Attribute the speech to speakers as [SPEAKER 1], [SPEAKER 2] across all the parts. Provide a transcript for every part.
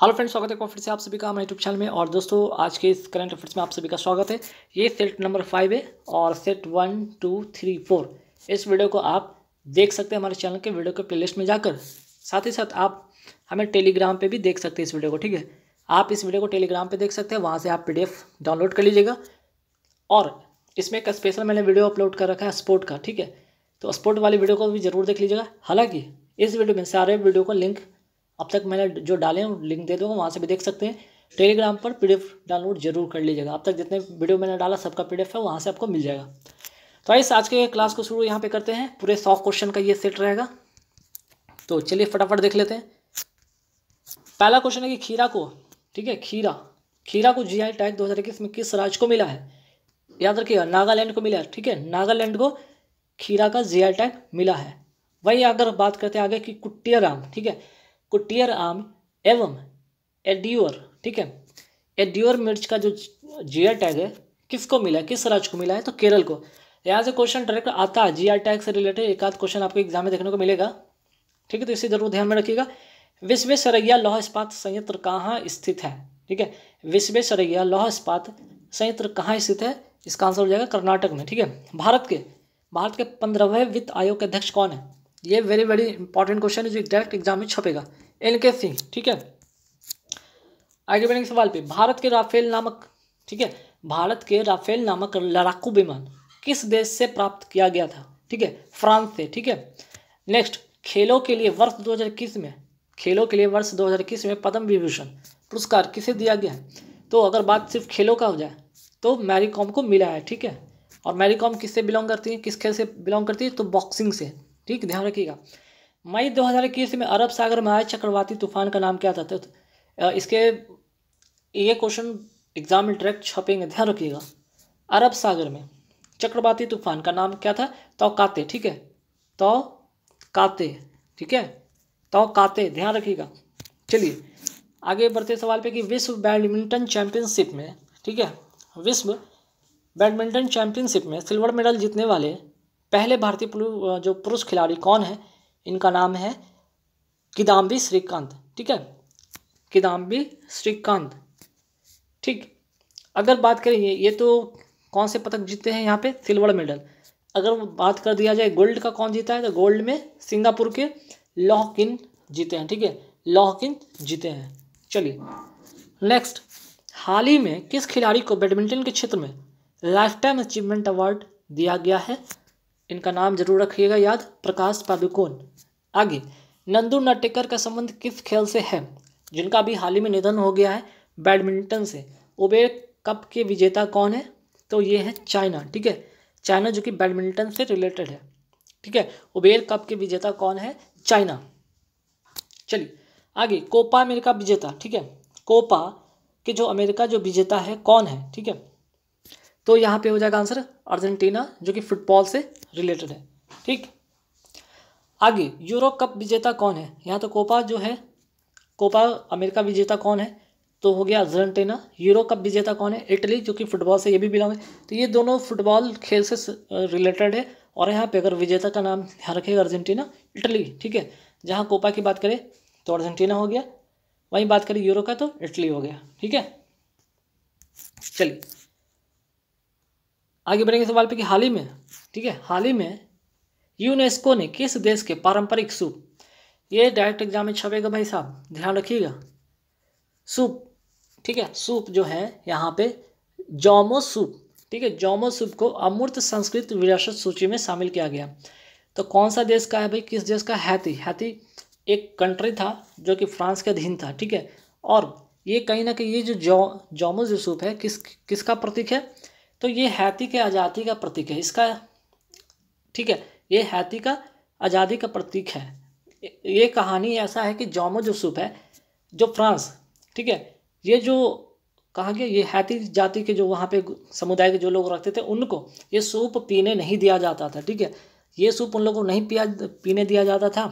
[SPEAKER 1] hello friends स्वागत है कॉफिर से आप सभी का हमारे यूट्यूब चैनल में और दोस्तों आज के इस करंट अफेयर्स में आप सभी का स्वागत है ये सेट नंबर फाइव है और set one two three four इस वीडियो को आप देख सकते हैं हमारे चैनल के वीडियो के प्लेलिस्ट में जाकर साथ ही साथ आप हमें टेलीग्राम पर भी देख सकते हैं इस वीडियो को ठीक है आप इस वीडियो को टेलीग्राम पर देख सकते हैं वहाँ से आप पी डाउनलोड कर लीजिएगा और इसमें एक स्पेशल मैंने वीडियो अपलोड कर रखा है स्पोर्ट का ठीक है तो स्पोर्ट वाली वीडियो को भी जरूर देख लीजिएगा हालाँकि इस वीडियो में सारे वीडियो का लिंक अब तक मैंने जो डाले हैं लिंक दे दूँगा वहाँ से भी देख सकते हैं टेलीग्राम पर पी डाउनलोड जरूर कर लीजिएगा अब तक जितने वीडियो मैंने डाला सबका पी है वहाँ से आपको मिल जाएगा तो आइए आज के क्लास को शुरू यहाँ पे करते हैं पूरे सौ क्वेश्चन का ये सेट रहेगा तो चलिए फटाफट देख लेते हैं पहला क्वेश्चन है कि खीरा को ठीक है खीरा खीरा को जीआई टैग 2021 में किस राज्य को मिला है याद रखिएगा नागालैंड को मिला है ठीक है नागालैंड को खीरा का जीआई टैग मिला है वही अगर बात करते हैं आगे कि कुट्टिया राम ठीक है कुटियर आम एवं एड्योर ठीक है एड्योर मिर्च का जो जीआई टैग है किसको मिला है किस राज्य को मिला है तो केरल को यहाँ से क्वेश्चन डायरेक्ट आता है जीआई टैग से रिलेटेड एक आध क्वेश्चन आपको एग्जाम में देखने को मिलेगा ठीक है तो इसे जरूर ध्यान में रखिएगा विश्वेश्वरैया लौह इस्पात संयंत्र कहाँ स्थित है ठीक है विश्वेश्वरैया लौह इस्पात संयंत्र कहाँ स्थित है इसका आंसर हो जाएगा कर्नाटक में ठीक है भारत के भारत के पंद्रहवें वित्त आयोग के अध्यक्ष कौन है ये वेरी वेरी इंपॉर्टेंट क्वेश्चन है जो डायरेक्ट एग्जाम में छपेगा एल के सिंह ठीक है आगे बढ़ेंगे सवाल पे भारत के राफेल नामक ठीक है भारत के राफेल नामक लड़ाकू विमान किस देश से प्राप्त किया गया था ठीक है फ्रांस से ठीक है नेक्स्ट खेलों के लिए वर्ष दो में खेलों के लिए वर्ष दो में पद्म विभूषण पुरस्कार किसे दिया गया है तो अगर बात सिर्फ खेलों का हो जाए तो मैरी को मिला है ठीक है और मैरी किससे बिलोंग करती है किस खेल से बिलोंग करती है तो बॉक्सिंग से ठीक ध्यान रखिएगा मई 2021 में अरब सागर में आए चक्रवाती तूफान का नाम क्या था तो इसके ये क्वेश्चन एग्जाम में डायरेक्ट छपेंगे ध्यान रखिएगा अरब सागर में चक्रवाती तूफान का नाम क्या था तो काते ठीक है तो काते ठीक है तो काते ध्यान रखिएगा चलिए आगे बढ़ते सवाल पे कि विश्व बैडमिंटन चैंपियनशिप में ठीक है विश्व बैडमिंटन चैंपियनशिप में सिल्वर मेडल जीतने वाले पहले भारतीय जो पुरुष खिलाड़ी कौन है इनका नाम है किदाम्बी श्रीकांत ठीक है किदाम्बी श्रीकांत ठीक अगर बात करें ये ये तो कौन से पदक जीते हैं यहाँ पे सिल्वर मेडल अगर बात कर दिया जाए गोल्ड का कौन जीता है तो गोल्ड में सिंगापुर के लॉकिन जीते हैं ठीक है लॉकिन जीते हैं चलिए नेक्स्ट हाल ही में किस खिलाड़ी को बैडमिंटन के क्षेत्र में लाइफ टाइम अचीवमेंट अवार्ड दिया गया है इनका नाम जरूर रखिएगा याद प्रकाश पादुकोण आगे नंदू नाटेकर का संबंध किस खेल से है जिनका अभी हाल ही में निधन हो गया है बैडमिंटन से उबेर कप के विजेता कौन है तो ये है चाइना ठीक है चाइना जो कि बैडमिंटन से रिलेटेड है ठीक है ओबेर कप के विजेता कौन है चाइना चलिए आगे कोपा अमेरिका विजेता ठीक है कोपा के जो अमेरिका जो विजेता है कौन है ठीक है तो यहाँ पे हो जाएगा आंसर अर्जेंटीना जो कि फुटबॉल से रिलेटेड है ठीक आगे यूरो कप विजेता कौन है यहाँ तो कोपा जो है कोपा अमेरिका विजेता कौन है तो हो गया अर्जेंटीना यूरो कप विजेता कौन है इटली जो कि फुटबॉल से ये भी बिलोंग है तो ये दोनों फुटबॉल खेल से रिलेटेड है और यहाँ पे अगर विजेता का नाम ध्यान रखेगा अर्जेंटीना इटली ठीक है जहाँ कोपा की बात करें तो अर्जेंटीना हो गया वहीं बात करें यूरो का तो इटली हो गया ठीक है चलिए आगे बढ़ेंगे सवाल पे कि हाल ही में ठीक है हाल ही में यूनेस्को ने किस देश के पारंपरिक सूप ये डायरेक्ट एग्जाम में छपेगा भाई साहब ध्यान रखिएगा सूप ठीक है सूप जो है यहाँ पे जोमो सूप ठीक है जोमो सूप को अमूर्त संस्कृत विरासत सूची में शामिल किया गया तो कौन सा देश का है भाई किस देश का हैती हैती एक कंट्री था जो कि फ्रांस के अधीन था ठीक है और ये कहीं ना कहीं ये जो जो जोमो जो सूप है किस किसका प्रतीक है तो ये हैती के आज़ादी का प्रतीक है इसका ठीक है ये हैती का आज़ादी का प्रतीक है ये कहानी ऐसा है कि जोमो सूप है जो फ्रांस ठीक है ये जो कहा गया ये हैती जाति के जो वहाँ पे समुदाय के जो लोग रखते थे उनको ये सूप पीने नहीं दिया जाता था ठीक है ये सूप उन लोगों को नहीं पिया पीने दिया जाता था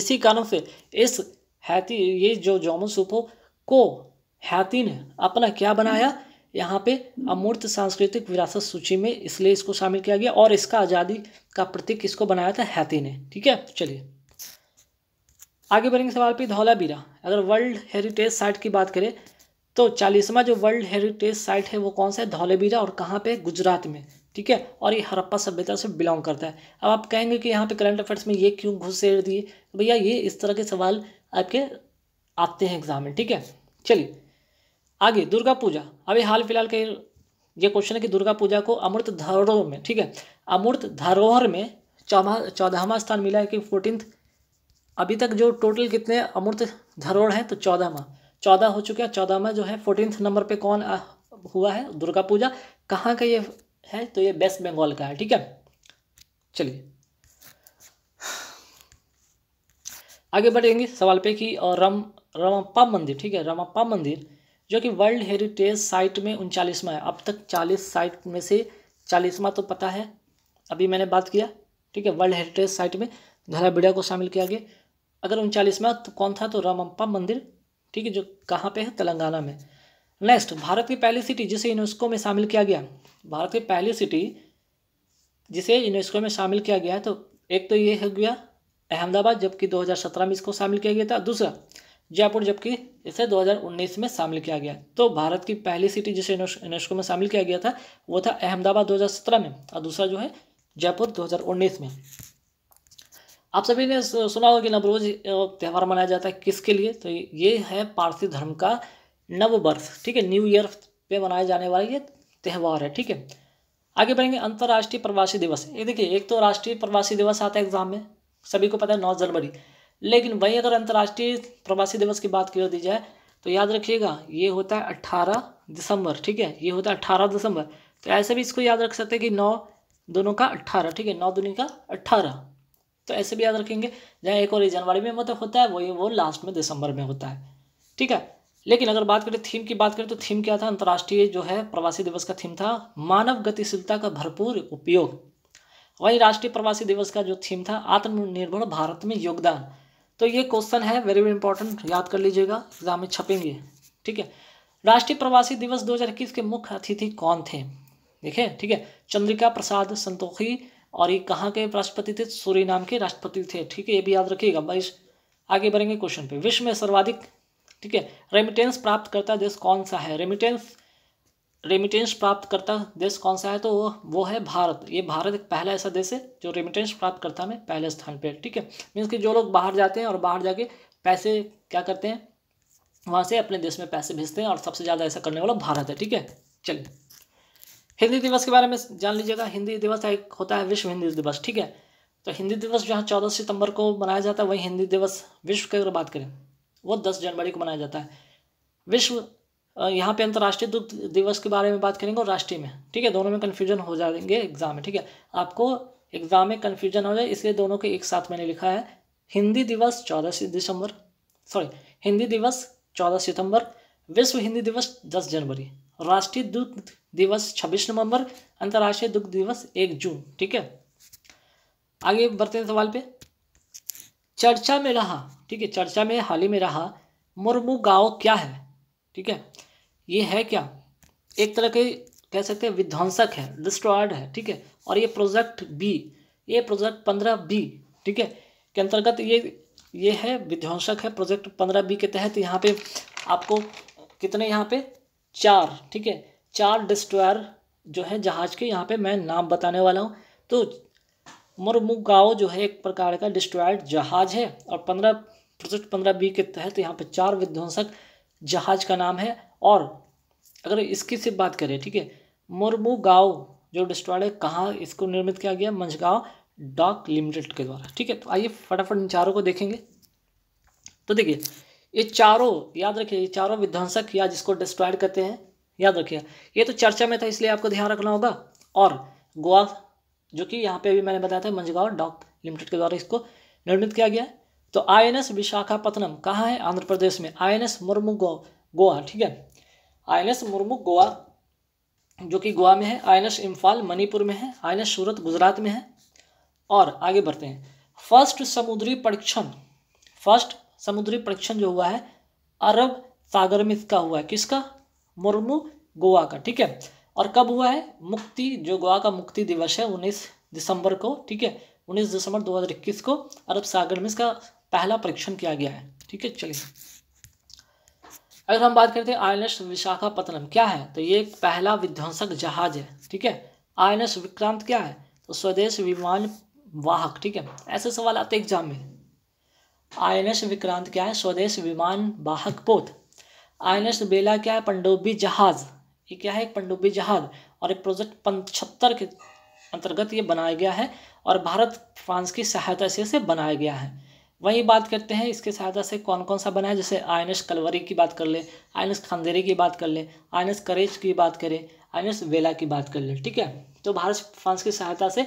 [SPEAKER 1] इसी कारण से इस हैती ये जो जोमो सूप हो को हैती ने अपना क्या बनाया यहाँ पे अमूर्त सांस्कृतिक विरासत सूची में इसलिए इसको शामिल किया गया और इसका आज़ादी का प्रतीक इसको बनाया था हैती ने ठीक है चलिए आगे बढ़ेंगे सवाल पे धौलाबीरा अगर वर्ल्ड हेरिटेज साइट की बात करें तो चालीसवा जो वर्ल्ड हेरिटेज साइट है वो कौन सा है धौलाबीरा और कहाँ पे गुजरात में ठीक है और ये हरप्पा सभ्यता से बिलोंग करता है अब आप कहेंगे कि यहाँ पे करंट अफेयर्स में ये क्यों घुसे दिए भैया ये इस तरह के सवाल आपके आते हैं एग्जाम में ठीक है चलिए आगे दुर्गा पूजा अभी हाल फिलहाल के ये क्वेश्चन है कि दुर्गा पूजा को अमृत धरोहर में ठीक है अमृत धरोहर में चौदहवा स्थान मिला है कि फोर्टीन अभी तक जो टोटल कितने अमृत धरोहर हैं तो चौदहवा चौदह हो चुके हैं चौदहवा जो है फोर्टीन नंबर पे कौन आ, हुआ है दुर्गा पूजा कहाँ का ये है तो ये वेस्ट बंगाल का है ठीक है चलिए आगे बढ़ेंगे सवाल पे कि रम रमापा मंदिर ठीक है रमापा मंदिर जो कि वर्ल्ड हेरिटेज साइट में उनचालीसवा है अब तक चालीस साइट में से चालीसवा तो पता है अभी मैंने बात किया ठीक है वर्ल्ड हेरिटेज साइट में धराबीड़ा को शामिल किया गया अगर उनचालीसवा तो कौन था तो रामप्पा मंदिर ठीक है जो कहाँ पे है तेलंगाना में नेक्स्ट भारत की पहली सिटी जिसे यूनेस्को में शामिल किया गया भारत की पहली सिटी जिसे यूनेस्को में शामिल किया गया है तो एक तो ये हो गया अहमदाबाद जबकि दो में इसको शामिल किया गया था दूसरा जयपुर जबकि इसे 2019 में शामिल किया गया तो भारत की पहली सिटी जिसे यूनेस्को में शामिल किया गया था वो था अहमदाबाद 2017 में और दूसरा जो है जयपुर 2019 में आप सभी ने सुना होगा कि नवरोज त्यौहार मनाया जाता है किसके लिए तो ये है पारसी धर्म का वर्ष ठीक है न्यू ईयर पे मनाए जाने वाला ये त्यौहार है ठीक है आगे बढ़ेंगे अंतर्राष्ट्रीय प्रवासी दिवस ये देखिए एक तो राष्ट्रीय प्रवासी दिवस आता है एग्जाम में सभी को पता है नौ जनवरी लेकिन वहीं अगर अंतर्राष्ट्रीय प्रवासी दिवस की बात कर दी जाए तो याद रखिएगा ये होता है अट्ठारह दिसंबर ठीक है ये होता है अट्ठारह दिसंबर तो ऐसे भी इसको याद रख सकते हैं कि नौ दोनों का अट्ठारह ठीक है नौ दोनों का अट्ठारह तो ऐसे भी याद रखेंगे जहाँ एक और जनवरी में मतलब होता है वही वो लास्ट में दिसंबर में होता है ठीक है लेकिन अगर बात करें थीम की बात करें तो थीम क्या था अंतर्राष्ट्रीय जो है प्रवासी दिवस का थीम था मानव गतिशीलता का भरपूर उपयोग वही राष्ट्रीय प्रवासी दिवस का जो थीम था आत्मनिर्भर भारत में योगदान तो ये क्वेश्चन है वेरी वेरी इंपॉर्टेंट याद कर लीजिएगा एग्जाम में छपेंगे ठीक है राष्ट्रीय प्रवासी दिवस 2021 के मुख्य अतिथि कौन थे देखे ठीक है चंद्रिका प्रसाद संतोखी और ये कहाँ के राष्ट्रपति थे नाम के राष्ट्रपति थे ठीक है ये भी याद रखिएगा बाईस आगे बढ़ेंगे क्वेश्चन पे विश्व में सर्वाधिक ठीक है रेमिटेंस प्राप्त करता देश कौन सा है रेमिटेंस रेमिटेंस प्राप्त करता देश कौन सा है तो वो वो है भारत ये भारत एक पहला ऐसा देश है जो रेमिटेंस प्राप्त करता में पहले स्थान पे ठीक है मीन्स कि जो लोग बाहर जाते हैं और बाहर जाके पैसे क्या करते हैं वहाँ से अपने देश में पैसे भेजते हैं और सबसे ज़्यादा ऐसा करने वाला भारत है ठीक है चलिए हिंदी दिवस के बारे में जान लीजिएगा हिंदी दिवस एक होता है विश्व हिंदी दिवस ठीक है तो हिंदी दिवस जहाँ चौदह सितंबर को मनाया जाता है वही हिंदी दिवस विश्व की अगर बात करें वो दस जनवरी को मनाया जाता है विश्व यहाँ पे अंतर्राष्ट्रीय दुग्ध दिवस के बारे में बात करेंगे और राष्ट्रीय में ठीक है दोनों में कन्फ्यूजन हो जाएंगे एग्जाम में ठीक है आपको एग्जाम में कन्फ्यूजन हो जाए इसलिए दोनों के एक साथ मैंने लिखा है हिंदी दिवस चौदह दिसंबर सॉरी हिंदी दिवस चौदह सितंबर विश्व हिंदी दिवस दस जनवरी राष्ट्रीय दुग्ध दिवस छब्बीस नवंबर अंतर्राष्ट्रीय दुग्ध दिवस एक जून ठीक है आगे बढ़ते हैं सवाल पे चर्चा में रहा ठीक है चर्चा में हाल ही में रहा मुर्मू गांव क्या है ठीक है ये है क्या एक तरह के कह सकते हैं विध्वंसक है डिस्ट्रॉयड है ठीक है और ये प्रोजेक्ट बी ये प्रोजेक्ट पंद्रह बी ठीक है के अंतर्गत ये ये है विध्वंसक है प्रोजेक्ट पंद्रह बी के तहत यहाँ पे आपको कितने यहाँ पे चार ठीक है चार डिस्ट्रॉयर जो है जहाज़ के यहाँ पे मैं नाम बताने वाला हूँ तो मुरमुगाओ जो है एक प्रकार का डिस्ट्रॉयड जहाज़ है और पंद्रह प्रोजेक्ट पंद्रह बी के तहत यहाँ पे चार विध्वंसक जहाज का नाम है और अगर इसकी सिर्फ बात करें ठीक है मुरमू गाँव जो डिस्ट्रॉयड है कहाँ इसको निर्मित किया गया मंझगांव डॉक लिमिटेड के द्वारा ठीक है तो आइए फटाफट इन चारों को देखेंगे तो देखिए ये चारों याद रखिए ये चारों विध्वंसक या जिसको डिस्ट्रॉयड करते हैं याद रखिए ये तो चर्चा में था इसलिए आपको ध्यान रखना होगा और गोवा जो कि यहाँ पे अभी मैंने बताया था मंझगांव डॉक लिमिटेड के द्वारा इसको निर्मित किया गया है तो आई एन एस विशाखापत्तनम कहाँ है आंध्र प्रदेश में I N S Mormugao Goa ठीक है आई मुर्मू गोवा जो कि गोवा में है आई इम्फाल मणिपुर में है आई सूरत गुजरात में है और आगे बढ़ते हैं फर्स्ट समुद्री परीक्षण फर्स्ट समुद्री परीक्षण जो हुआ है अरब सागर में इसका हुआ है किसका मुर्मू गोवा का ठीक है और कब हुआ है मुक्ति जो गोवा का मुक्ति दिवस है उन्नीस दिसंबर को ठीक है उन्नीस दिसंबर 2021 को अरब सागर में इसका पहला परीक्षण किया गया है ठीक है चलिए अगर हम बात करते हैं आई एन एस विशाखापत्तनम क्या है तो ये पहला विध्वंसक जहाज है ठीक है आई एन एस विक्रांत क्या है तो स्वदेश विमान वाहक ठीक है ऐसे सवाल आते एग्जाम में आई एन एस विक्रांत क्या है स्वदेश विमान वाहक पोत आई एन एस बेला क्या है पंडोबी जहाज ये क्या है एक पंडुबी जहाज और एक प्रोजेक्ट पचहत्तर के अंतर्गत ये बनाया गया है और भारत फ्रांस की सहायता से इसे बनाया गया है वही बात करते हैं इसके सहायता से कौन कौन सा बना है जैसे आई कलवरी की बात कर ले आई खंदेरी की बात कर ले आई करेज की बात करें आई वेला की बात कर ले ठीक है तो भारत फ्रांस की सहायता से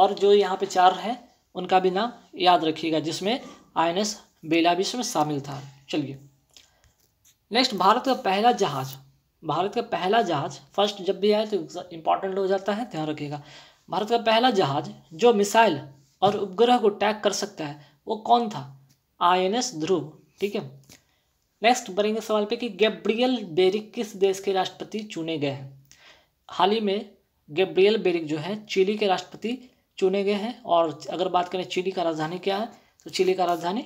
[SPEAKER 1] और जो यहाँ पे चार हैं उनका भी नाम याद रखिएगा जिसमें आई बेला भी इसमें शामिल था चलिए नेक्स्ट भारत का पहला जहाज़ भारत का पहला जहाज़ फर्स्ट जब भी आए तो इंपॉर्टेंट हो जाता है ध्यान रखिएगा भारत का पहला जहाज़ जो मिसाइल और उपग्रह को टैग कर सकता है वो कौन था आईएनएस ध्रुव ठीक है नेक्स्ट बढ़ेंगे सवाल पे कि गैब्रियल बेरिक किस देश के राष्ट्रपति चुने गए हैं हाल ही में गैब्रियल बेरिक जो है चिली के राष्ट्रपति चुने गए हैं और अगर बात करें चिली का राजधानी क्या है तो चिली का राजधानी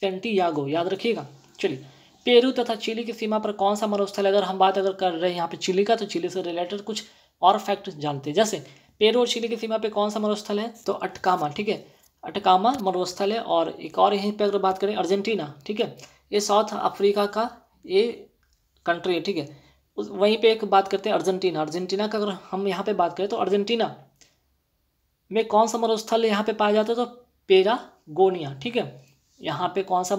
[SPEAKER 1] सेंटियागो याद रखिएगा चलिए पेरू तथा चिली की सीमा पर कौन सा मरुस्थल अगर हम बात अगर कर रहे हैं यहाँ पे चिली का तो चिली से रिलेटेड कुछ और फैक्ट जानते हैं जैसे पेरू और चिली की सीमा पे कौन सा मरुस्थल है तो अटकामा ठीक है अटकामा मरुस्थल है और एक और यहीं पे अगर बात करें अर्जेंटीना ठीक है ये साउथ अफ्रीका का ये कंट्री है ठीक है वहीं पे एक बात करते हैं अर्जेंटीना अर्जेंटीना का अगर हम यहाँ पे बात करें तो अर्जेंटीना में कौन सा मरुस्थल यहाँ पे पाया जाता है तो पेरागोनिया ठीक है यहाँ पे कौन सा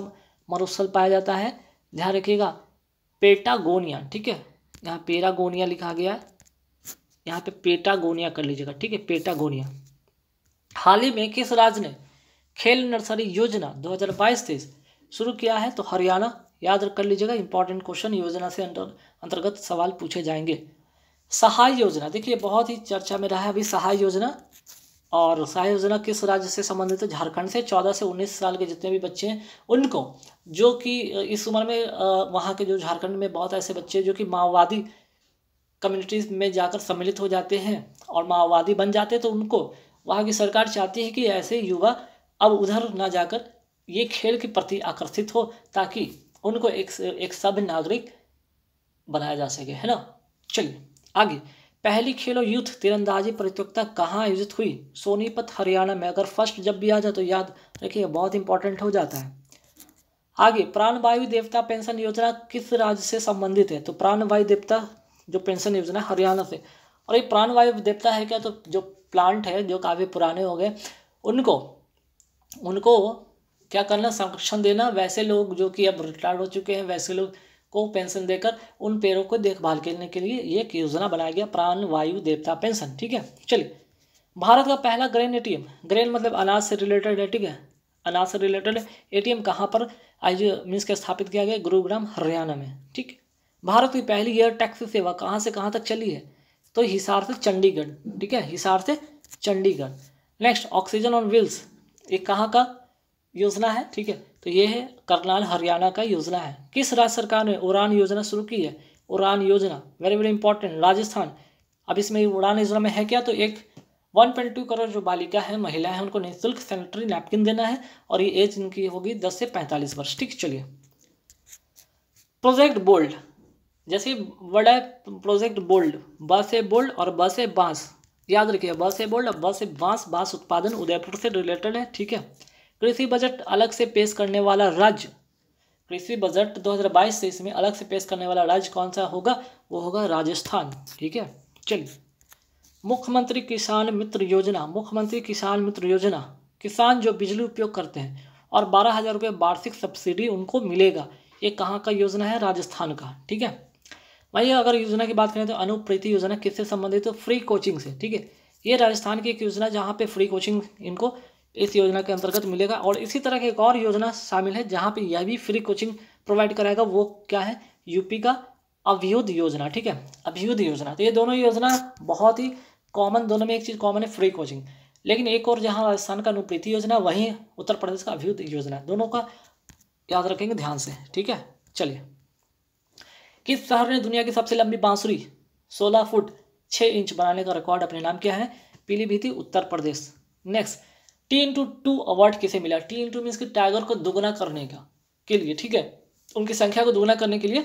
[SPEAKER 1] मरुस्थल पाया जाता है ध्यान रखिएगा पेटागोनिया ठीक है यहाँ पेरागोनिया लिखा गया है यहाँ पे पेटागोनिया कर लीजिएगा ठीक है पेटागोनिया हाल ही में किस राज्य ने खेल नर्सरी योजना 2022 हजार शुरू किया है तो हरियाणा याद कर लीजिएगा इंपॉर्टेंट क्वेश्चन योजना से अंतर अंतर्गत सवाल पूछे जाएंगे सहाय योजना देखिए बहुत ही चर्चा में रहा है अभी सहाय योजना और सहाय योजना किस राज्य से संबंधित है झारखंड से चौदह से उन्नीस साल के जितने भी बच्चे हैं उनको जो कि इस उम्र में वहाँ के जो झारखंड में बहुत ऐसे बच्चे जो कि माओवादी कम्युनिटीज़ में जाकर सम्मिलित हो जाते हैं और माओवादी बन जाते हैं तो उनको वहाँ की सरकार चाहती है कि ऐसे युवा अब उधर ना जाकर ये खेल के प्रति आकर्षित हो ताकि उनको एक एक सभ्य नागरिक बनाया जा सके है ना चलिए आगे पहली खेलो यूथ तीरंदाजी प्रतियोगिता कहाँ आयोजित हुई सोनीपत हरियाणा में अगर फर्स्ट जब भी आ जाए तो याद रखिए बहुत इंपॉर्टेंट हो जाता है आगे प्राणवायु देवता पेंशन योजना किस राज्य से संबंधित है तो प्राणवायु देवता जो पेंशन योजना हरियाणा से और ये प्राणवायु देवता है क्या तो जो प्लांट है जो काफ़ी पुराने हो गए उनको उनको क्या करना संरक्षण देना वैसे लोग जो कि अब रिटायर्ड हो चुके हैं वैसे लोग को पेंशन देकर उन पेड़ों को देखभाल करने के लिए एक योजना बनाया गया प्राण वायु देवता पेंशन ठीक है चलिए भारत का पहला ग्रेन एटीएम ग्रेन मतलब अनाज से रिलेटेड है ठीक है अनाज से रिलेटेड एम कहाँ पर आज मीन्स के स्थापित किया गया गुरुग्राम हरियाणा में ठीक भारत की पहली एयर टैक्सी सेवा कहाँ से कहाँ तक चली है तो हिसार से चंडीगढ़ ठीक है हिसार से Chandigarh next oxygen on wheels ये कहाँ का योजना है ठीक है तो ये है करनाल हरियाणा का योजना है किस राज्य सरकार ने उड़ान योजना शुरू की है उड़ान योजना वेरी वेरी इंपॉर्टेंट राजस्थान अब इसमें उड़ान योजना में है क्या तो एक वन पॉइंट टू करोड़ जो बालिका है महिला है उनको निःशुल्क सैनिटरी नैपकिन देना है और ये एज इनकी होगी दस से पैंतालीस वर्ष ठीक चलिए प्रोजेक्ट बोल्ड जैसे वर्ड है प्रोजेक्ट बोल्ड बस ए बोल्ड और बस ए बांस याद रखिए बस ए बोल्ड और बस ए बांस बांस उत्पादन उदयपुर से रिलेटेड है ठीक है कृषि बजट अलग से पेश करने वाला राज्य कृषि बजट 2022 से इसमें अलग से पेश करने वाला राज्य कौन सा होगा वो होगा राजस्थान ठीक है चलिए मुख्यमंत्री किसान मित्र योजना मुख्यमंत्री किसान मित्र योजना किसान जो बिजली उपयोग करते हैं और बारह हज़ार रुपये वार्षिक सब्सिडी उनको मिलेगा ये कहाँ का योजना है राजस्थान का ठीक है वहीं अगर योजना की बात करें तो अनुप्रीति योजना किससे संबंधित तो फ्री कोचिंग से ठीक है ये राजस्थान की एक योजना जहाँ पे फ्री कोचिंग इनको इस योजना के अंतर्गत मिलेगा और इसी तरह की एक और योजना शामिल है जहाँ पे यह भी फ्री कोचिंग प्रोवाइड कराएगा वो क्या है यूपी का अभ्युद योजना ठीक है अभ्युद योजना तो ये दोनों योजना बहुत ही कॉमन दोनों में एक चीज़ कॉमन है फ्री कोचिंग लेकिन एक और जहाँ राजस्थान का अनुप्रीति योजना वहीं उत्तर प्रदेश का अभ्युद योजना दोनों का याद रखेंगे ध्यान से ठीक है चलिए किस शहर ने दुनिया की सबसे लंबी बांसुरी सोलह फुट छः इंच बनाने का रिकॉर्ड अपने नाम किया है Pilibhit Uttar Pradesh next T into two award किसे मिला टी इंटू मीन्स की टाइगर को दोगुना करने का के लिए ठीक है उनकी संख्या को दोगुना करने के लिए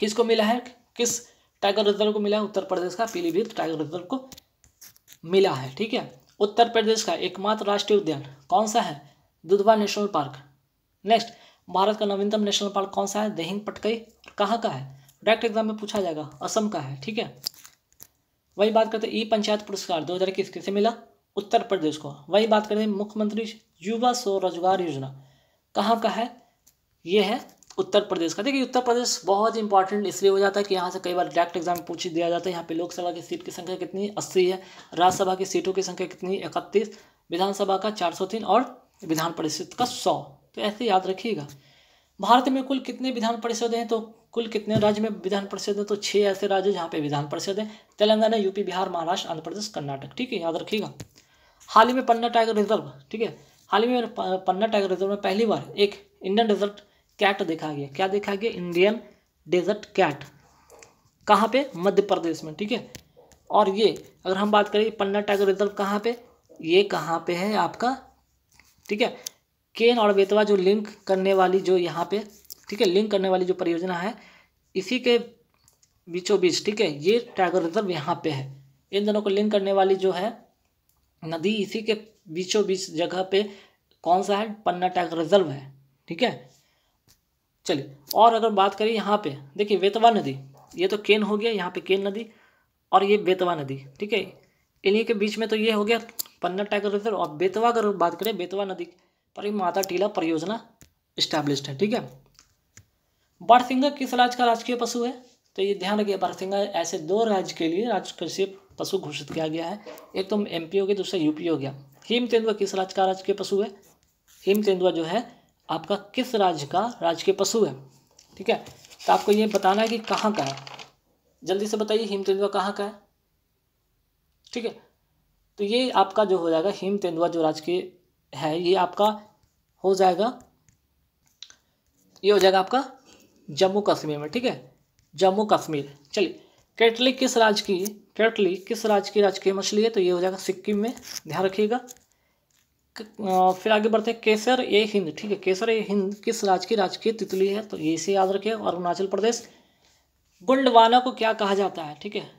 [SPEAKER 1] किसको मिला है किस टाइगर रिजर्व को मिला है उत्तर प्रदेश का पीलीभीत टाइगर रिजर्व को मिला है ठीक है उत्तर प्रदेश का एकमात्र राष्ट्रीय उद्यान कौन सा है Dudhwa national park next Bharat का नवीनतम नेशनल पार्क कौन सा है देहिंग पटकई कहाँ का है डायरेक्ट एग्जाम में पूछा जाएगा असम का है ठीक है वही बात करते ई पंचायत पुरस्कार दो हज़ार इक्कीस किसे मिला उत्तर प्रदेश को वही बात करें मुख्यमंत्री युवा स्वरोजगार योजना कहाँ का है ये है उत्तर प्रदेश का देखिए उत्तर प्रदेश बहुत इंपॉर्टेंट इसलिए हो जाता है कि यहाँ से कई बार डायरेक्ट एग्जाम पूछ दिया जाता है यहाँ पे लोकसभा की सीट की संख्या कितनी अस्सी है राज्यसभा की सीटों की संख्या कितनी इकतीस विधानसभा का चार सौ तीन और विधान परिषद का सौ तो ऐसे याद रखिएगा भारत में कुल कितने विधान परिषद हैं तो कुल कितने राज्य में विधान परिषद हैं तो छः ऐसे राज्य जहाँ पे विधान परिषद हैं तेलंगाना यूपी बिहार महाराष्ट्र आंध्र प्रदेश कर्नाटक ठीक है याद रखिएगा हाल ही में पन्ना टाइगर रिजर्व ठीक है हाल ही में पन्ना टाइगर रिजर्व में पहली बार एक इंडियन डेजर्ट कैट देखा गया क्या देखा गया इंडियन डेजर्ट कैट कहाँ पे मध्य प्रदेश में ठीक है और ये अगर हम बात करें पन्ना टाइगर रिजर्व कहाँ पे ये कहाँ पे है आपका ठीक है केन और बेतवा जो लिंक करने वाली जो यहाँ पे ठीक है लिंक करने वाली जो परियोजना है इसी के बीचों बीच ठीक है ये टाइगर रिजर्व यहाँ पे है इन दोनों को लिंक करने वाली जो है नदी इसी के बीचों बीच जगह पे कौन सा है पन्ना टाइगर रिजर्व है ठीक है चलिए और अगर बात करें यहाँ पे देखिए बेतवा नदी ये तो केन हो गया यहाँ पे केन नदी और ये बेतवा नदी ठीक है इन्हीं के बीच में तो ये हो गया पन्ना टाइगर रिजर्व और बेतवा अगर बात करें बेतवा नदी परिमाता टीला परियोजना इस्टेब्लिश्ड है ठीक है बड़सिंगा किस राज्य का राजकीय पशु है तो ये ध्यान रखिए बड़सिंगा ऐसे दो राज्य के लिए राजकीय पशु घोषित किया गया है एक तो एम हो गया दूसरा यूपी हो गया हिम तेंदुआ किस राज्य का राजकीय पशु है हिम तेंदुआ जो है आपका किस राज्य का राजकीय पशु है ठीक है तो आपको ये बताना है कि कहाँ का है जल्दी से बताइए हिम तेंदुआ कहाँ का है ठीक है तो ये आपका जो हो जाएगा हिम तेंदुआ जो राजकीय है ये आपका हो जाएगा ये हो जाएगा आपका जम्मू कश्मीर में ठीक है जम्मू कश्मीर चलिए केटली किस राज्य की केटली किस राज्य की राजकीय मछली है तो ये हो जाएगा सिक्किम में ध्यान रखिएगा फिर आगे बढ़ते हैं केसर ए हिंद ठीक है केसर ए हिंद किस राज्य की राजकीय तितली है तो ये इसे याद रखिए अरुणाचल प्रदेश गुंडवाना को क्या कहा जाता है ठीक है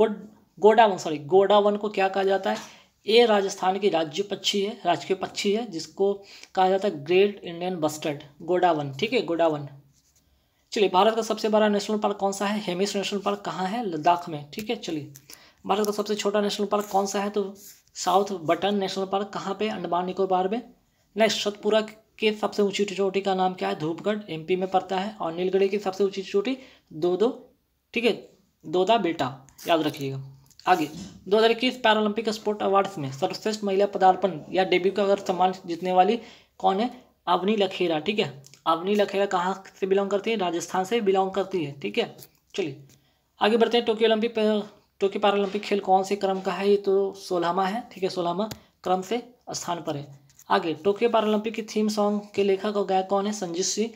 [SPEAKER 1] गुड गोडावन सॉरी गोडावन को क्या कहा जाता है ये राजस्थान की राज्य पक्षी है राजकीय पक्षी है जिसको कहा जाता है ग्रेट इंडियन बस्टर्ड गोडावन ठीक है गोडावन चलिए भारत का सबसे बड़ा नेशनल पार्क कौन सा है हेमिस नेशनल पार्क कहाँ है लद्दाख में ठीक है चलिए भारत का सबसे छोटा नेशनल पार्क कौन सा है तो साउथ बटन नेशनल पार्क कहाँ पे अंडमान निकोबार में नेक्स्ट सतपुरा के सबसे ऊंची चोटी का नाम क्या है धूपगढ़ एमपी में पड़ता है और नीलगढ़ी की सबसे ऊंची चोटी दो दो ठीक है दोदा बेटा याद रखिएगा आगे 2021 पैरोल्पिक स्पोर्ट अवार्ड्स में सर्वश्रेष्ठ महिला पदार्पण या डेब्यू का अगर सम्मान जीतने वाली कौन है अवनी लखेरा ठीक है अवनी लखेरा कहाँ से बिलोंग करती है राजस्थान से बिलोंग करती है ठीक है चलिए आगे बढ़ते हैं टोक्यो ओलंपिक टोक्यो पैरोल्पिक खेल कौन से क्रम का है ये तो सोलहवा है ठीक है सोलहवा क्रम से स्थान पर है आगे टोक्यो पैरोल्पिक की थीम सॉन्ग के लेखक और गायक कौन है संजीत सिंह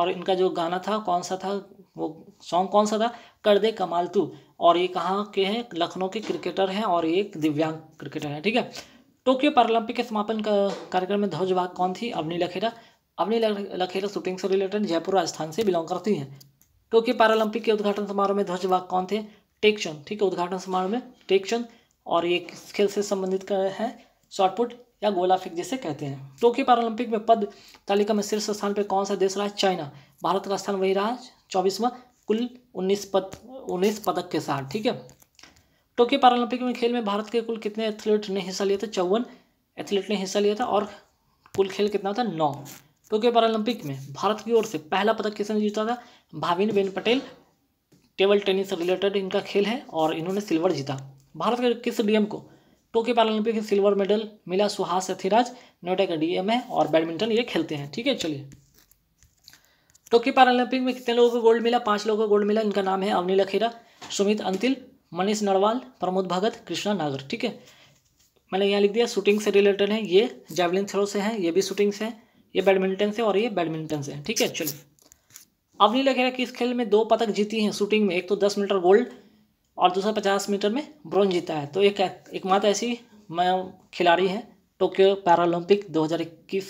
[SPEAKER 1] और इनका जो गाना था कौन सा था वो सॉन्ग कौन सा था कर दे कमाल तू और ये कहाँ के हैं लखनऊ के क्रिकेटर हैं और एक दिव्यांग क्रिकेटर है ठीक है टोक्यो पैरालंपिक के समापन कार्यक्रम में ध्वज भाग कौन थी अवनी लखेरा अवनी लखेरा शूटिंग से रिलेटेड जयपुर राजस्थान से बिलोंग करती हैं टोक्यो पैरालंपिक के उद्घाटन समारोह में ध्वज भाग कौन थे टेक्शन ठीक है उद्घाटन समारोह में टेक्चंद और ये किस खेल से संबंधित है शॉर्टपुट या गोला फेंक जिसे कहते हैं टोक्यो पैरालंपिक में पद तालिका में शीर्ष स्थान पर कौन सा देश रहा है चाइना भारत का स्थान वही रहा चौबीसवा कुल उन्नीस पद उन्नीस पदक के साथ ठीक है टोक्यो पैरालंपिक में खेल में भारत के कुल कितने एथलीट ने हिस्सा लिया था चौवन एथलीट ने हिस्सा लिया था और कुल खेल कितना था नौ टोक्यो पैरालंपिक में भारत की ओर से पहला पदक किसने जीता था भाविन बेन पटेल टेबल टेनिस से रिलेटेड इनका खेल है और इन्होंने सिल्वर जीता भारत के किस डीएम को टोक्यो पैरालंपिक में सिल्वर मेडल मिला सुहास अथिराज नोएडा का डीएम है और बैडमिंटन ये खेलते हैं ठीक है चलिए टोक्यो पैरालंपिक में कितने लोगों को गोल्ड मिला पाँच लोगों को गोल्ड मिला इनका नाम है अवनी लखेरा सुमित अंतिल मनीष नड़वाल प्रमोद भगत कृष्णा नागर ठीक है मैंने यहाँ लिख दिया शूटिंग से रिलेटेड है ये जैवलिन थ्रो से है ये भी शूटिंग से है ये बैडमिंटन से और ये बैडमिंटन से ठीक है चलिए अवनी लखेरा किस खेल में दो पदक जीती हैं शूटिंग में एक तो दस मीटर गोल्ड और दूसरा पचास मीटर में ब्रॉन्ज जीता है तो एक एकमात्र ऐसी खिलाड़ी है टोक्यो पैरालंपिक दो की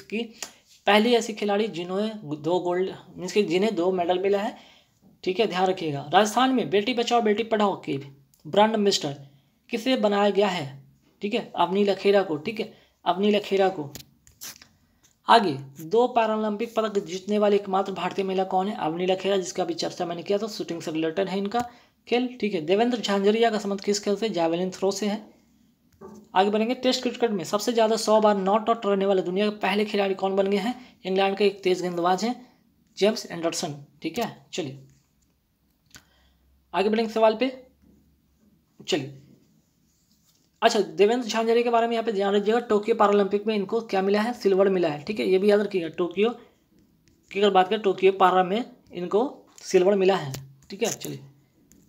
[SPEAKER 1] पहले ऐसे खिलाड़ी जिन्होंने दो गोल्ड मीन्स के जिन्हें दो मेडल मिला है ठीक है ध्यान रखिएगा राजस्थान में बेटी बचाओ बेटी पढ़ाओ के ब्रांड मिस्टर किसे बनाया गया है ठीक है अवनी लखेरा को ठीक है अवनी लखेरा को आगे दो पैरालंपिक पदक जीतने वाले एकमात्र भारतीय महिला कौन है अवनी लखेरा जिसका भी चर्चा मैंने किया था शूटिंग से रिलेटेड है इनका खेल ठीक है देवेंद्र झांझरिया का संबंध किस खेल से जैवलिन थ्रो से है आगे बढ़ेंगे टेस्ट क्रिकेट में सबसे ज़्यादा सौ बार नॉट आउट रहने वाले दुनिया के पहले खिलाड़ी कौन बन गए हैं इंग्लैंड के एक तेज गेंदबाज हैं जेम्स एंडरसन ठीक है चलिए आगे बढ़ेंगे सवाल पे चलिए अच्छा देवेंद्र झांझरे के बारे में यहाँ पे ध्यान रखिएगा टोक्यो पैरालंपिक में इनको क्या मिला है सिल्वर मिला है ठीक है ये भी याद रखिएगा टोक्यो की अगर बात करें टोक्यो पारा में इनको सिल्वर मिला है ठीक है चलिए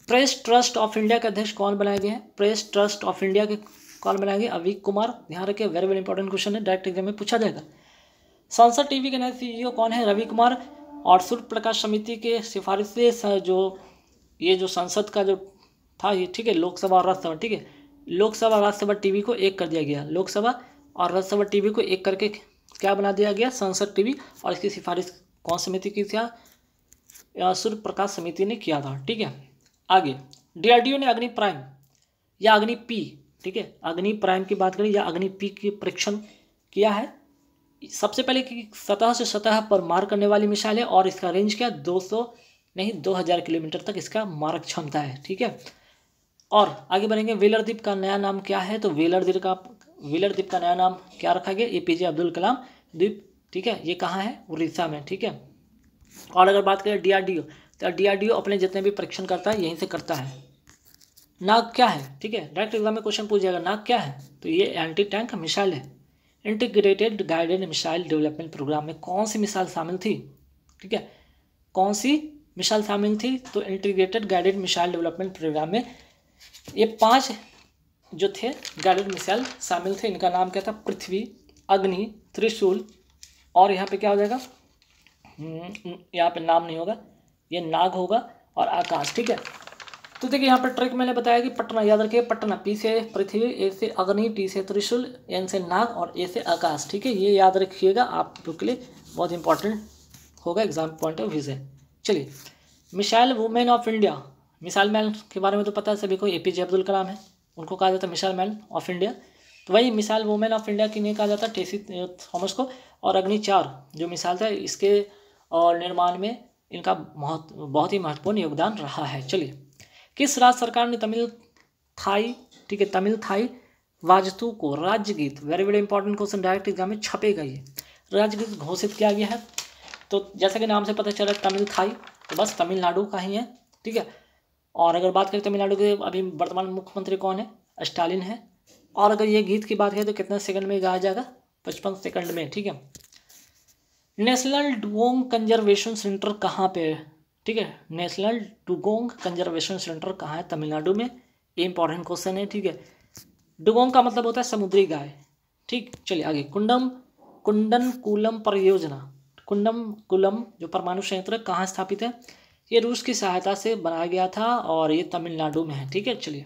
[SPEAKER 1] प्रेस ट्रस्ट ऑफ इंडिया के अध्यक्ष कौन बनाए गए हैं प्रेस ट्रस्ट ऑफ इंडिया के में बनाएंगे अविक कुमार ध्यान रखिए वेरी वेरी इंपॉर्टेंट क्वेश्चन है डायरेक्ट एग्जाम में पूछा जाएगा संसद टीवी के नए सीईओ कौन है रवि कुमार और सूर्य प्रकाश समिति के सिफारिश से जो ये जो संसद का जो था ये ठीक है लोकसभा और राज्यसभा ठीक है लोकसभा राज्यसभा टीवी को एक कर दिया गया लोकसभा और राज्यसभा टीवी को एक करके क्या बना दिया गया संसद टीवी और इसकी सिफारिश कौन समिति की थी सूर्य प्रकाश समिति ने किया था ठीक है आगे डीआरडीओ ने अग्नि प्राइम या अग्नि पी ठीक है अग्नि प्राइम की बात करें या अग्नि पी की परीक्षण किया है सबसे पहले कि सतह से सतह पर मार करने वाली मिसाइल है और इसका रेंज क्या दो सौ नहीं दो हज़ार किलोमीटर तक इसका मारक क्षमता है ठीक है और आगे बढ़ेंगे वेलर द्वीप का नया नाम क्या है तो वेलर द्वीप का वेलर द्वीप का नया नाम क्या रखा गया ए पी जे अब्दुल कलाम द्वीप ठीक है ये कहाँ है उड़ीसा में ठीक है और अगर बात करें डी तो डी अपने जितने भी परीक्षण करता है यहीं से करता है नाग क्या है ठीक है डायरेक्ट एग्जाम में क्वेश्चन पूछ जाएगा नाग क्या है तो ये एंटी टैंक मिसाइल है integrated guided missile development programme में कौन सी मिसाइल शामिल थी ठीक है कौन सी मिसाइल शामिल थी तो integrated guided missile development programme में ये पांच जो थे गाइडेड मिसाइल शामिल थे इनका नाम क्या था पृथ्वी अग्नि त्रिशूल और यहाँ पे क्या हो जाएगा हम्म, हम्म, यहाँ पे नाम नहीं होगा ये नाग होगा और आकाश ठीक है तो देखिए यहाँ पर ट्रिक मैंने बताया कि पटना याद रखिए पटना पी से पृथ्वी ए से अग्नि टी से त्रिशूल एन से नाग और ए से आकाश ठीक है ये याद रखिएगा आप लोग के लिए बहुत इंपॉर्टेंट होगा एग्जाम पॉइंट ऑफ व्यू से चलिए missile women of India missile man के बारे में तो पता है सभी को ए पी जे अब्दुल कलाम है उनको कहा जाता है मिसाइल मैन ऑफ इंडिया तो वही मिसाइल वुमेन ऑफ इंडिया की नहीं कहा जाता टेसी थॉमस को और अग्नि चार जो मिसाइल था इसके और निर्माण में इनका बहुत बहुत ही महत्वपूर्ण योगदान रहा है चलिए किस राज्य सरकार ने तमिल थाई ठीक है तमिल थाई वाजतू को राज्य गीत very very important question direct exam में छपेगा ये राज्य गीत घोषित किया गया है तो जैसा कि नाम से पता चला तमिल थाई तो बस तमिलनाडु का ही है ठीक है और अगर बात करें तमिलनाडु के अभी वर्तमान मुख्यमंत्री कौन है स्टालिन है और अगर ये गीत की बात करें तो कितने सेकंड में गाया जाएगा पचपन सेकंड में ठीक है नेशनल डुओंग कंजर्वेशन सेंटर कहाँ पे ठीक है नेशनल डुगोंग कंजर्वेशन सेंटर कहाँ है तमिलनाडु में ये इंपॉर्टेंट क्वेश्चन है ठीक है डुगोंग का मतलब होता है समुद्री गाय ठीक चलिए आगे कुंडम कुंडन कुलम परियोजना कुंडम कुलम जो परमाणु संयंत्र कहाँ स्थापित है ये रूस की सहायता से बनाया गया था और ये तमिलनाडु में है ठीक है चलिए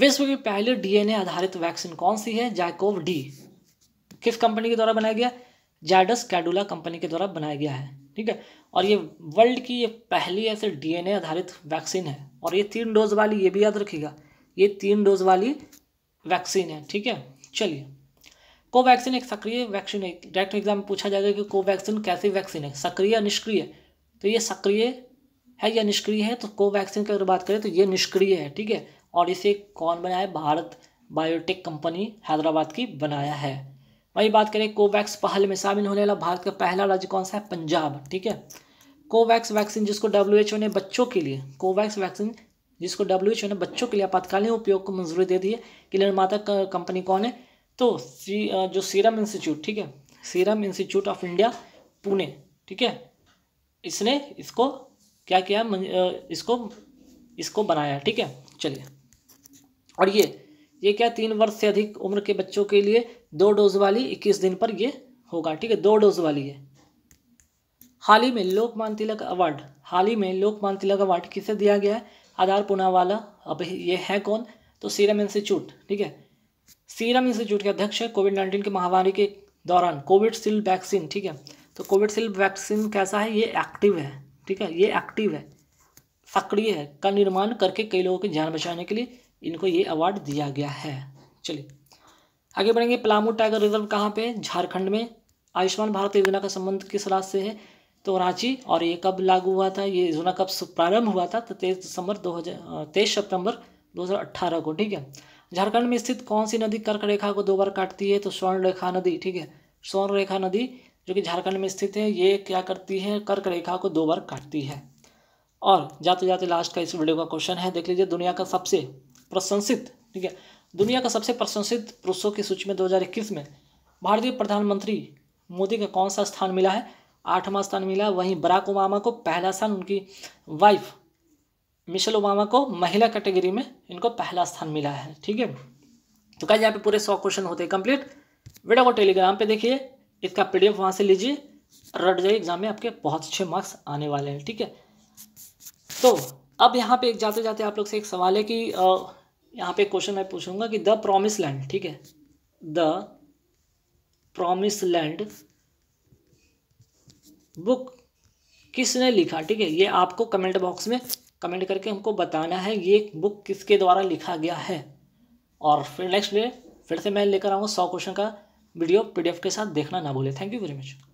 [SPEAKER 1] विश्व की पहले डीएनए आधारित वैक्सीन कौन सी है जैकोव डी किस कंपनी के द्वारा बनाया गया जैडस कैडुला कंपनी के द्वारा बनाया गया है ठीक है और ये वर्ल्ड की ये पहली ऐसे डीएनए आधारित वैक्सीन है और ये तीन डोज वाली ये भी याद रखिएगा ये तीन डोज वाली वैक्सीन है ठीक है चलिए कोवैक्सीन एक सक्रिय वैक्सीन है डायरेक्ट एग्जाम में पूछा जाएगा कि कोवैक्सीन कैसी वैक्सीन है सक्रिय या निष्क्रिय तो ये सक्रिय है या निष्क्रिय है तो कोवैक्सीन की अगर बात करें तो ये निष्क्रिय है ठीक है और इसे कौन बनाया है भारत बायोटेक कंपनी हैदराबाद की बनाया है वही बात करें कोवैक्स पहल में शामिल होने वाला भारत का पहला राज्य कौन सा है पंजाब ठीक है कोवैक्स वैक्सीन जिसको डब्ल्यू ने बच्चों के लिए कोवैक्स वैक्सीन जिसको डब्ल्यू ने बच्चों के लिए आपातकालीन उपयोग को मंजूरी दे दी है कि निर्माता कंपनी कौन है तो सी जो सीरम इंस्टीट्यूट ठीक है serum institute of India Pune ठीक है इसने इसको क्या किया इसको इसको बनाया ठीक है चलिए और ये ये क्या तीन वर्ष से अधिक उम्र के बच्चों के लिए दो डोज वाली इक्कीस दिन पर ये होगा ठीक है दो डोज वाली है हाल ही में लोकमान तिलक अवार्ड हाल ही में लोकमान तिलक अवार्ड किसे दिया गया है आधार पुनावाला अब ये है कौन तो सीरम इंस्टीट्यूट ठीक है सीरम इंस्टीट्यूट के अध्यक्ष कोविड नाइन्टीन की महामारी के दौरान कोविडशील्ड वैक्सीन ठीक है तो कोविडशील्ड वैक्सीन कैसा है ये एक्टिव है ठीक है ये एक्टिव है सक्रिय है का निर्माण करके कई लोगों की जान बचाने के लिए इनको ये अवार्ड दिया गया है चलिए आगे बढ़ेंगे पलामू टाइगर रिजर्व कहाँ पे झारखंड में आयुष्मान भारत योजना का संबंध किस राज्य से है तो रांची और ये कब लागू हुआ था ये योजना कब प्रारंभ हुआ था तो तेईस दिसंबर दो हज़ार तेईस सितंबर अट्ठारह को ठीक है झारखंड में स्थित कौन सी नदी कर्क रेखा को दो बार काटती है तो स्वर्ण रेखा नदी ठीक है स्वर्ण रेखा नदी जो कि झारखंड में स्थित है ये क्या करती है कर्क रेखा को दो बार काटती है और जाते जाते लास्ट का इस वीडियो का क्वेश्चन है देख लीजिए दुनिया का सबसे प्रशंसित ठीक है दुनिया का सबसे प्रशंसित पुरुषों की सूची में दो में भारतीय प्रधानमंत्री मोदी का कौन सा स्थान मिला है आठवां स्थान मिला वहीं बराक ओबामा को पहला स्थान उनकी वाइफ मिशेल ओबामा को महिला कैटेगरी में इनको पहला स्थान मिला है ठीक है तो क्या यहाँ पे पूरे सौ क्वेश्चन होते हैं कंप्लीट वीडियो को टेलीग्राम पे देखिए इसका पी डी एफ से लीजिए रट जाइए एग्जाम में आपके बहुत अच्छे मार्क्स आने वाले हैं ठीक है तो अब यहाँ पे एक जाते जाते आप लोग से एक सवाल है कि यहाँ पे क्वेश्चन मैं पूछूंगा कि द प्रोमिस लैंड ठीक है द प्रोमिस लैंड बुक किसने लिखा ठीक है ये आपको कमेंट बॉक्स में कमेंट करके हमको बताना है ये बुक किसके द्वारा लिखा गया है और फिर नेक्स्ट डे फिर से मैं लेकर आऊँगा सौ क्वेश्चन का वीडियो पीडीएफ के साथ देखना ना भूले थैंक यू वेरी मच